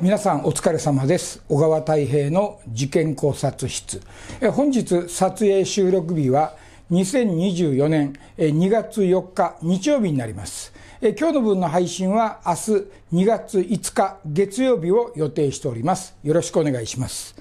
皆さんお疲れ様です小川太平の事件考察室え本日撮影収録日は2024年え2月4日日曜日になりますえ今日の分の配信は明日2月5日月曜日を予定しておりますよろしくお願いします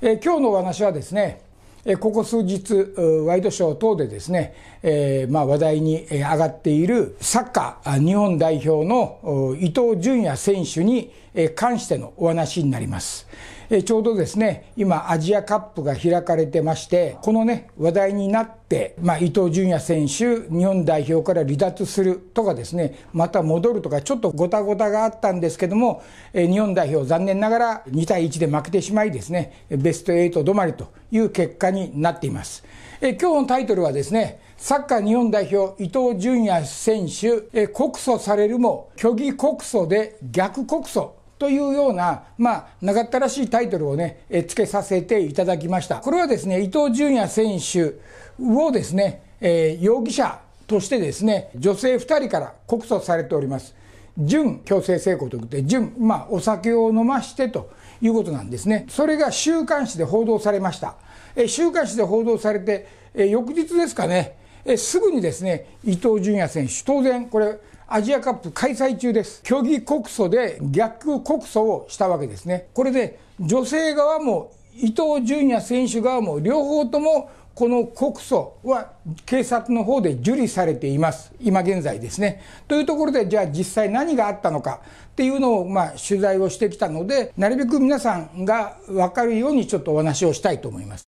え今日のお話はですねここ数日、ワイドショー等でですね、えー、まあ話題に上がっているサッカー日本代表の伊東純也選手に関してのお話になります。えちょうどですね、今、アジアカップが開かれてまして、このね、話題になって、まあ、伊東純也選手、日本代表から離脱するとかですね、また戻るとか、ちょっとごたごたがあったんですけども、え日本代表、残念ながら2対1で負けてしまいですね、ベスト8止まりという結果になっています。え今日のタイトルはですね、サッカー日本代表、伊東純也選手、え告訴されるも、虚偽告訴で逆告訴。というような、まあ、長ったらしいタイトルをね、え付けさせていただきました。これはですね、伊東純也選手をですね、えー、容疑者としてですね、女性2人から告訴されております。純強制性交と言って、で、純、まあ、お酒を飲ましてということなんですね。それが週刊誌で報道されました。え週刊誌で報道されて、え翌日ですかね、えすぐにですね、伊東純也選手、当然、これ、アジアカップ開催中です。虚偽告訴で逆告訴をしたわけですね。これで女性側も伊藤純也選手側も両方ともこの告訴は警察の方で受理されています、今現在ですね。というところで、じゃあ実際何があったのかっていうのをまあ取材をしてきたので、なるべく皆さんが分かるようにちょっとお話をしたいと思います。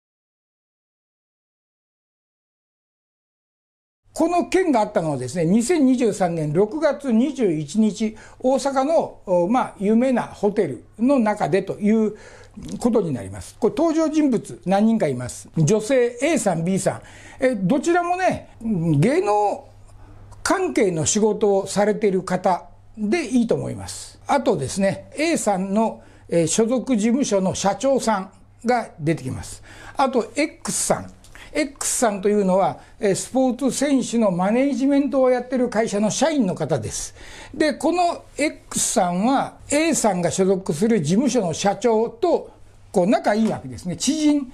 この件があったのはですね、2023年6月21日、大阪の、まあ、有名なホテルの中でということになります。これ登場人物何人かいます。女性 A さん B さん。え、どちらもね、芸能関係の仕事をされている方でいいと思います。あとですね、A さんの所属事務所の社長さんが出てきます。あと X さん。X さんというのは、スポーツ選手のマネジメントをやってる会社の社員の方です。で、この X さんは、A さんが所属する事務所の社長と、こう、仲いいわけですね。知人。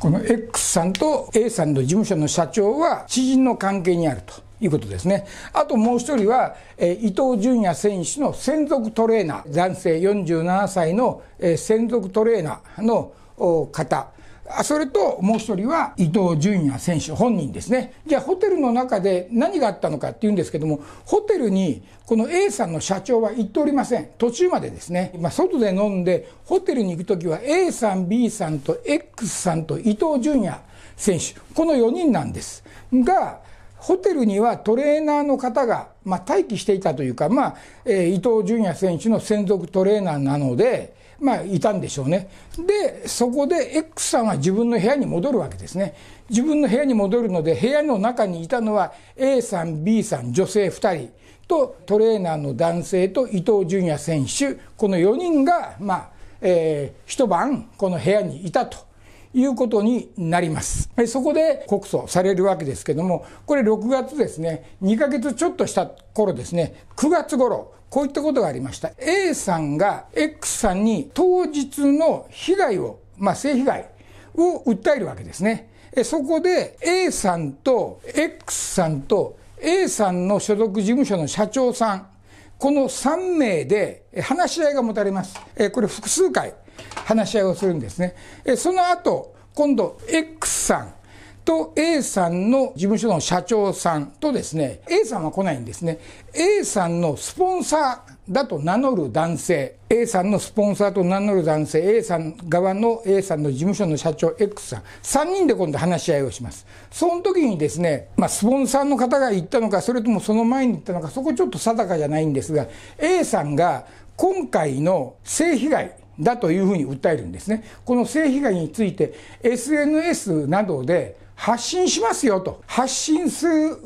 この X さんと A さんの事務所の社長は、知人の関係にあると。いうことですね。あともう一人は、え伊東純也選手の専属トレーナー、男性47歳の、え専属トレーナーの方それともう一人は伊藤純也選手本人ですね。じゃあホテルの中で何があったのかっていうんですけども、ホテルにこの A さんの社長は行っておりません。途中までですね。まあ、外で飲んで、ホテルに行くときは A さん、B さんと X さんと伊藤純也選手。この4人なんです。が、ホテルにはトレーナーの方が、まあ、待機していたというか、まあ、えー、伊東純也選手の専属トレーナーなので、まあ、いたんでしょうね。で、そこで X さんは自分の部屋に戻るわけですね。自分の部屋に戻るので、部屋の中にいたのは A さん、B さん、女性2人とトレーナーの男性と伊東純也選手、この4人が、まあ、えー、一晩この部屋にいたと。いうことになります。そこで告訴されるわけですけども、これ6月ですね、2ヶ月ちょっとした頃ですね、9月頃、こういったことがありました。A さんが X さんに当日の被害を、まあ、性被害を訴えるわけですね。そこで A さんと X さんと A さんの所属事務所の社長さん、この3名で話し合いが持たれます。これ複数回話し合いをするんですね。その後、今度 X さん、と A さんの事務所の社長さんとですね A さんは来ないんですね A さんのスポンサーだと名乗る男性 A さんのスポンサーと名乗る男性 A さん側の A さんの事務所の社長 X さん3人で今度話し合いをしますその時にですね、まあ、スポンサーの方が言ったのかそれともその前に言ったのかそこちょっと定かじゃないんですが A さんが今回の性被害だというふうに訴えるんですねこの性被害について SNS などで発信しますよと、発信する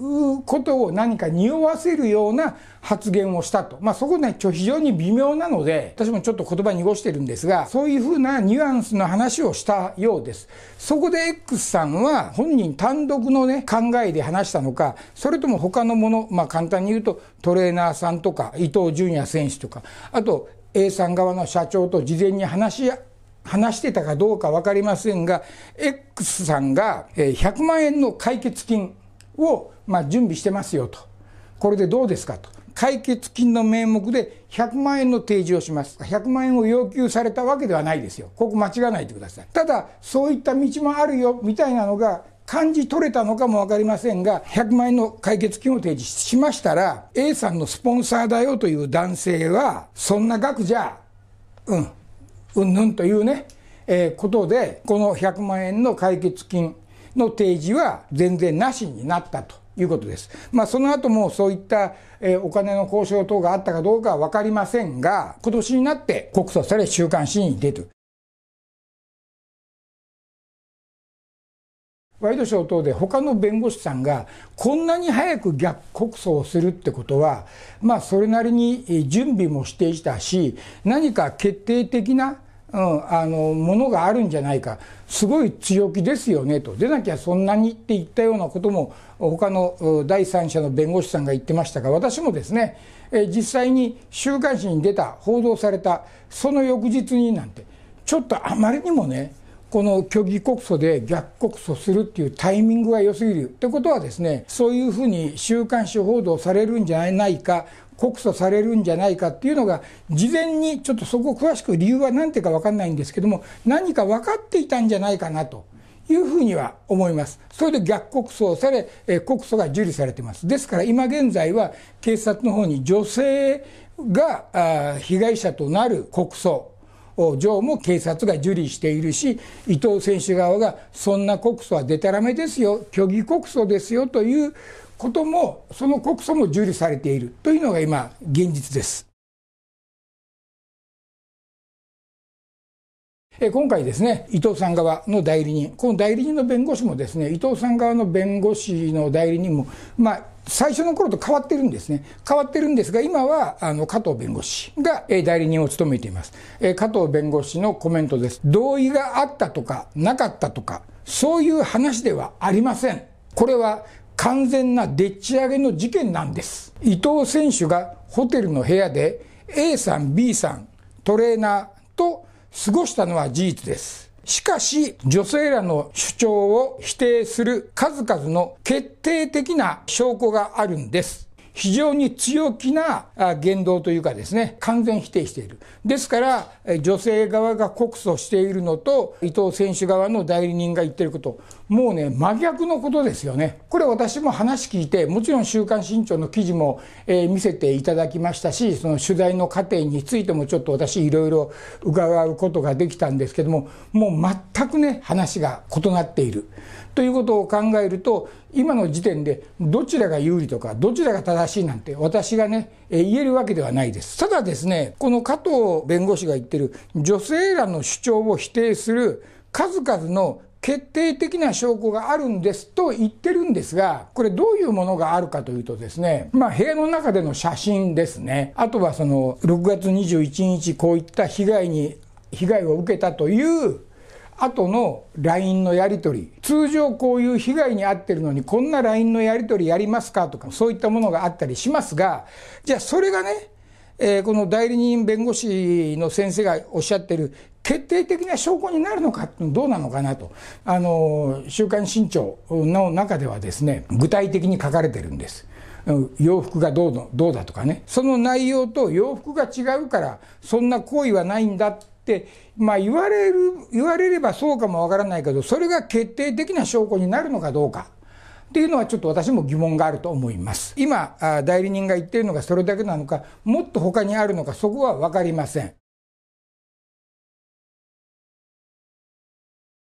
ことを何か匂わせるような発言をしたと。まあそこね、ちょ、非常に微妙なので、私もちょっと言葉濁してるんですが、そういうふうなニュアンスの話をしたようです。そこで X さんは本人単独のね、考えで話したのか、それとも他のもの、まあ簡単に言うとトレーナーさんとか、伊東純也選手とか、あと A さん側の社長と事前に話し合って、話してたかどうか分かりませんが、X さんが100万円の解決金をまあ準備してますよと、これでどうですかと、解決金の名目で100万円の提示をします、100万円を要求されたわけではないですよ、ここ間違わないでください。ただ、そういった道もあるよみたいなのが感じ取れたのかも分かりませんが、100万円の解決金を提示しましたら、A さんのスポンサーだよという男性は、そんな額じゃ、うん、うんぬんというね、えー、ことでこの100万円の解決金の提示は全然なしになったということです。まあ、その後もそういった、えー、お金の交渉等があったかどうかは分かりませんが、今年になって告訴され週刊誌に出る。ワイドショー等で他の弁護士さんがこんなに早く逆告訴をするってことは、まあ、それなりに準備もしていたし何か決定的な、うん、あのものがあるんじゃないかすごい強気ですよねと出なきゃそんなにって言ったようなことも他の第三者の弁護士さんが言ってましたが私もですね実際に週刊誌に出た報道されたその翌日になんてちょっとあまりにもねこの虚偽告訴で逆告訴するっていうタイミングが良すぎるってことはですねそういうふうに週刊誌報道されるんじゃないか告訴されるんじゃないかっていうのが事前にちょっとそこを詳しく理由は何てか分かんないんですけども何か分かっていたんじゃないかなと。いうふうには思います。それで逆告訴をされ、え告訴が受理されています。ですから今現在は警察の方に女性があ被害者となる告訴上も警察が受理しているし、伊藤選手側が、そんな告訴はでたらめですよ、虚偽告訴ですよということも、その告訴も受理されているというのが今、現実です。今回ですね、伊藤さん側の代理人、この代理人の弁護士もですね、伊藤さん側の弁護士の代理人も、まあ、最初の頃と変わってるんですね。変わってるんですが、今は、あの、加藤弁護士が、え代理人を務めています。え加藤弁護士のコメントです。同意があったとか、なかったとか、そういう話ではありません。これは、完全なでっち上げの事件なんです。伊藤選手がホテルの部屋で、A さん、B さん、トレーナー、過ごしたのは事実です。しかし、女性らの主張を否定する数々の決定的な証拠があるんです。非常に強気な言動というかですね、完全否定している。ですから、女性側が告訴しているのと、伊藤選手側の代理人が言ってること、もうね、真逆のことですよね。これ私も話聞いて、もちろん週刊新潮の記事も、えー、見せていただきましたし、その取材の過程についてもちょっと私いろいろ伺うことができたんですけども、もう全くね、話が異なっている。ということを考えると今の時点でどちらが有利とかどちらが正しいなんて私がね言えるわけではないですただですねこの加藤弁護士が言ってる女性らの主張を否定する数々の決定的な証拠があるんですと言ってるんですが、これどういうものがあるかというとですね、まあ部屋の中での写真ですね。あとはその6月21日こういった被害に、被害を受けたという後の LINE のやり取り通常こういう被害に遭ってるのにこんな LINE のやり取りやりますかとかそういったものがあったりしますがじゃあそれがね、えー、この代理人弁護士の先生がおっしゃってる決定的な証拠になるのかどうなのかなとあの「週刊新潮」の中ではですね具体的に書かれてるんです。洋服がどうどうだとかねその内容と洋服が違うからそんな行為はないんだ、まあ、言われる言われればそうかもわからないけどそれが決定的な証拠になるのかどうか。っていうのはちょっと私も疑問があると思います。今、代理人が言ってるのがそれだけなのか、もっと他にあるのか、そこは分かりません。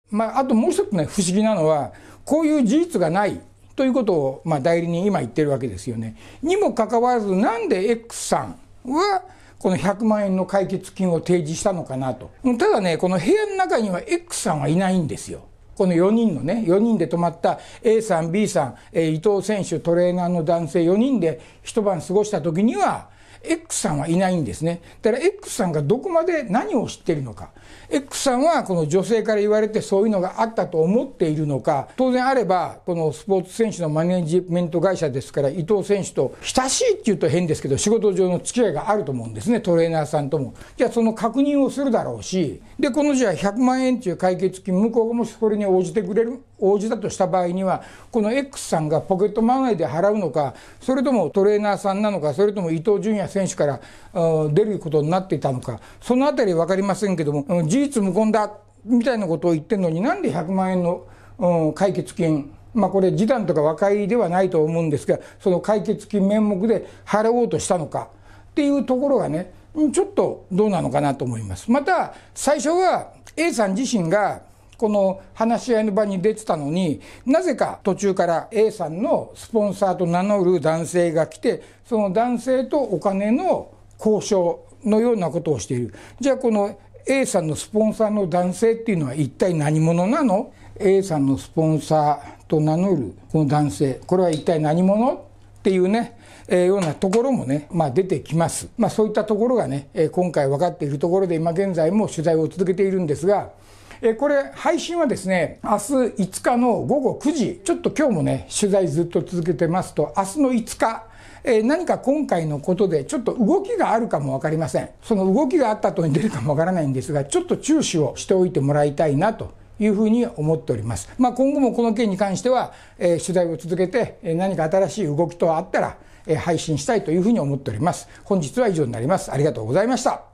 まあ、あともう一つね、不思議なのは、こういう事実がないということを、まあ、代理人今言ってるわけですよね。にもかかわらず、なんで X さんは、この100万円の解決金を提示したのかなと。ただね、この部屋の中には X さんはいないんですよ。この4人のね、4人で泊まった A さん、B さん、え伊藤選手、トレーナーの男性4人で一晩過ごした時には、X さんはいないんですね。だから X さんがどこまで何を知っているのか。X さんはこの女性から言われてそういうのがあったと思っているのか。当然あれば、このスポーツ選手のマネジメント会社ですから、伊藤選手と親しいって言うと変ですけど、仕事上の付き合いがあると思うんですね、トレーナーさんとも。じゃあその確認をするだろうし、で、このじゃあ100万円っていう解決金、向こうもそれに応じてくれる応じたとした場合には、この X さんがポケットマネーで払うのか、それともトレーナーさんなのか、それとも伊東純也選手から出ることになっていたのか、そのあたり分かりませんけども、事実無根だみたいなことを言ってるのに、なんで100万円の、解決金、まあ、これ、示談とか和解ではないと思うんですが、その解決金名目で払おうとしたのかっていうところがね、ちょっとどうなのかなと思います。また最初は A さん自身がこの話し合いの場に出てたのに、なぜか途中から A さんのスポンサーと名乗る男性が来て、その男性とお金の交渉のようなことをしている。じゃあこの A さんのスポンサーの男性っていうのは一体何者なの ?A さんのスポンサーと名乗るこの男性、これは一体何者っていうね、えー、ようなところもね、まあ、出てきます。まあ、そういったところがね、え今回分かっているところで今現在も取材を続けているんですが、えこれ配信はですね、明日5日の午後9時、ちょっと今日もね、取材ずっと続けてますと、明日の5日、え何か今回のことでちょっと動きがあるかも分かりません。その動きがあった後に出るかも分からないんですが、ちょっと注視をしておいてもらいたいなというふうに思っております。まあ、今後もこの件に関しては、え取材を続けて、え何か新しい動きとあったら、え配信したいというふうに思っております。本日は以上になります。ありがとうございました。